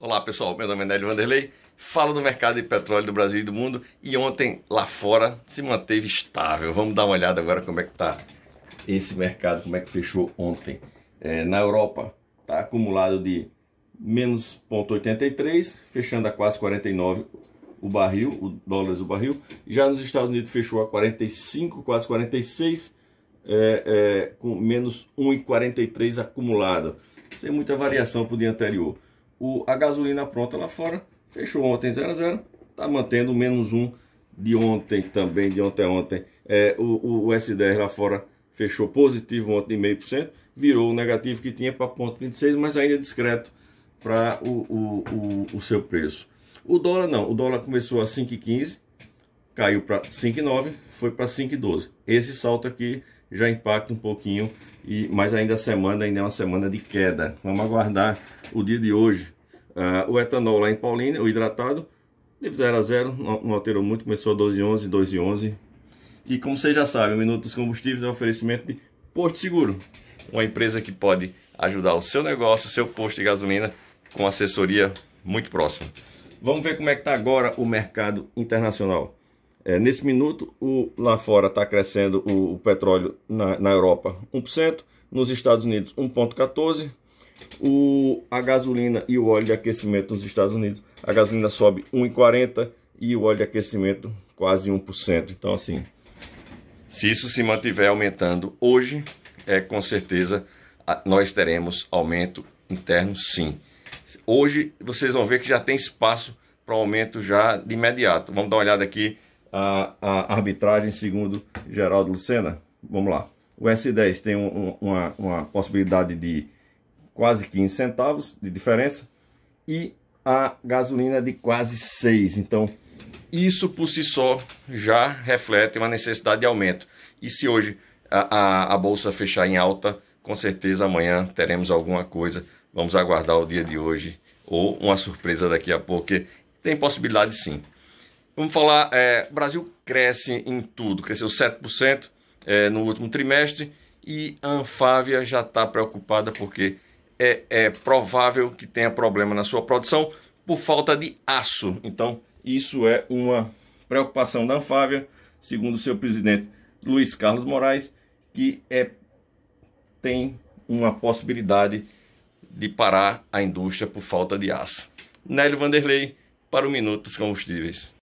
Olá pessoal, meu nome é Nélio Vanderlei, falo do mercado de petróleo do Brasil e do mundo e ontem lá fora se manteve estável. Vamos dar uma olhada agora como é que está esse mercado, como é que fechou ontem. É, na Europa está acumulado de menos 0,83, fechando a quase 49 o barril, o dólar o barril. Já nos Estados Unidos fechou a 45, quase 46, é, é, com menos 1,43 acumulado, sem muita variação para o dia anterior o, a gasolina pronta lá fora fechou ontem 00 tá está mantendo menos um de ontem também, de ontem a ontem. É, o, o S10 lá fora fechou positivo ontem meio por cento virou o negativo que tinha para ponto 26 mas ainda é discreto para o, o, o, o, seu preço. O dólar não, o dólar começou a 5,15, caiu para 5,9, foi para 5,12. Esse salto aqui já impacta um pouquinho, e, mas ainda a semana ainda é uma semana de queda. Vamos aguardar o dia de hoje. Uh, o etanol lá em Paulínia, o hidratado, de 0 a 0, não, não alterou muito, começou a 12,11, 12,11. E como vocês já sabem, o Minuto dos Combustíveis é um oferecimento de Porto Seguro. Uma empresa que pode ajudar o seu negócio, o seu posto de gasolina, com assessoria muito próxima. Vamos ver como é que está agora o mercado internacional. É, nesse minuto, o, lá fora está crescendo o, o petróleo na, na, Europa 1%, nos Estados Unidos 1,14%, o, a gasolina e o óleo de aquecimento nos Estados Unidos, a gasolina sobe 1,40% e o óleo de aquecimento quase 1%. Então, assim, se isso se mantiver aumentando hoje, é com certeza nós teremos aumento interno, sim. Hoje vocês vão ver que já tem espaço para aumento já de imediato. Vamos dar uma olhada aqui a, a arbitragem segundo Geraldo Lucena. Vamos lá. O S10 tem um, uma, uma possibilidade de quase 15 centavos de diferença e a gasolina de quase 6. Então, isso por si só já reflete uma necessidade de aumento. E se hoje a, a, a, bolsa fechar em alta, com certeza amanhã teremos alguma coisa. Vamos aguardar o dia de hoje ou uma surpresa daqui a pouco, porque tem possibilidade sim. Vamos falar, é, o Brasil cresce em tudo, cresceu 7% é, no último trimestre e a Anfávia já está preocupada porque é, é provável que tenha problema na sua produção por falta de aço. Então, isso é uma preocupação da Anfávia, segundo o seu presidente Luiz Carlos Moraes, que é, tem uma possibilidade de parar a indústria por falta de aço. Nélio Vanderlei para o Minutos Combustíveis.